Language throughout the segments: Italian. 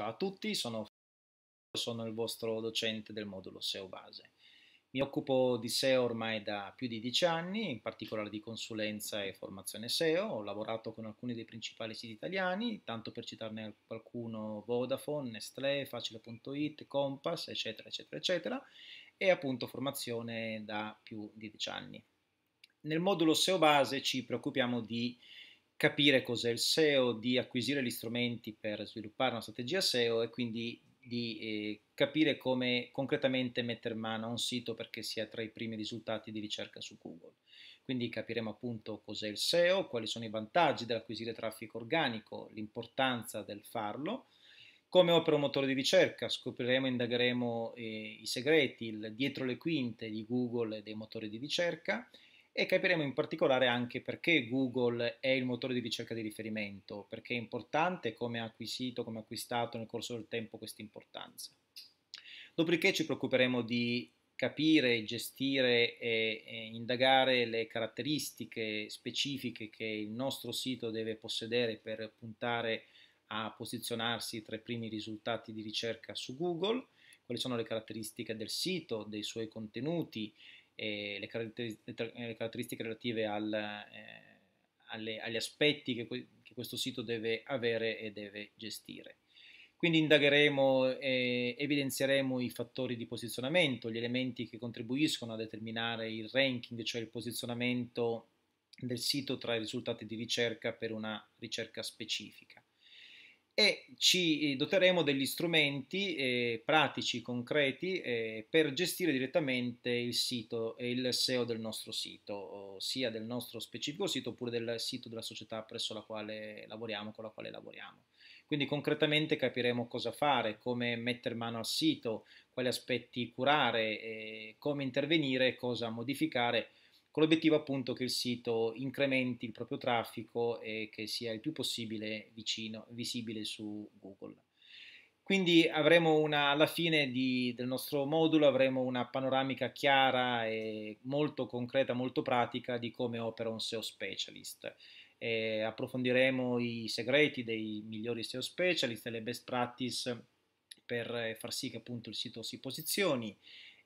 Ciao a tutti, sono, sono il vostro docente del modulo SEO Base. Mi occupo di SEO ormai da più di dieci anni, in particolare di consulenza e formazione SEO. Ho lavorato con alcuni dei principali siti italiani, tanto per citarne qualcuno Vodafone, Nestlé, Facile.it, Compass, eccetera, eccetera, eccetera, e appunto formazione da più di dieci anni. Nel modulo SEO Base ci preoccupiamo di capire cos'è il SEO, di acquisire gli strumenti per sviluppare una strategia SEO e quindi di eh, capire come concretamente mettere mano a un sito perché sia tra i primi risultati di ricerca su Google. Quindi capiremo appunto cos'è il SEO, quali sono i vantaggi dell'acquisire traffico organico, l'importanza del farlo, come opera un motore di ricerca, scopriremo e indagheremo eh, i segreti, il dietro le quinte di Google e dei motori di ricerca e capiremo in particolare anche perché Google è il motore di ricerca di riferimento, perché è importante, come ha acquisito, come ha acquistato nel corso del tempo questa importanza. Dopodiché ci preoccuperemo di capire, gestire e, e, indagare le caratteristiche specifiche che il nostro sito deve possedere per puntare a posizionarsi tra i primi risultati di ricerca su Google, quali sono le caratteristiche del sito, dei suoi contenuti, e le, caratteristiche, eh, le caratteristiche relative al, eh, alle, agli aspetti che, che, questo sito deve avere e deve gestire. Quindi indagheremo e evidenzieremo i fattori di posizionamento, gli elementi che contribuiscono a determinare il ranking, cioè il posizionamento del sito tra i risultati di ricerca per una ricerca specifica e ci eh, doteremo degli strumenti eh, pratici, concreti eh, per gestire direttamente il sito e il SEO del nostro sito, sia del nostro specifico sito oppure del sito della società presso la quale lavoriamo, con la quale lavoriamo. Quindi concretamente capiremo cosa fare, come mettere mano al sito, quali aspetti curare, eh, come intervenire, cosa modificare con l'obiettivo appunto che il sito incrementi il proprio traffico e che sia il più possibile vicino, visibile su Google. Quindi avremo una, alla fine di, del nostro modulo avremo una panoramica chiara e molto concreta, molto pratica di come opera un SEO specialist. E approfondiremo i segreti dei migliori SEO specialist e le best practice per far sì che appunto il sito si posizioni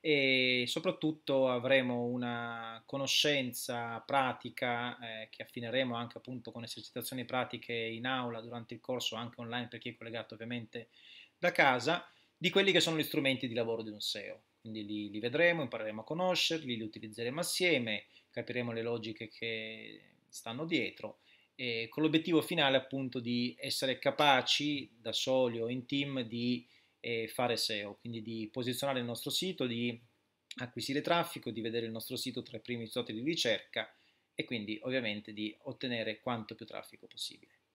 e soprattutto avremo una conoscenza pratica eh, che affineremo anche appunto con esercitazioni pratiche in aula durante il corso, anche online per chi è collegato ovviamente da casa, di quelli che sono gli strumenti di lavoro di un SEO. Quindi li, li vedremo, impareremo a conoscerli, li utilizzeremo assieme, capiremo le logiche che stanno dietro e con l'obiettivo finale appunto di essere capaci da soli o in team di e fare SEO, quindi di posizionare il nostro sito, di acquisire traffico, di vedere il nostro sito tra i primi risultati di ricerca e quindi ovviamente di ottenere quanto più traffico possibile.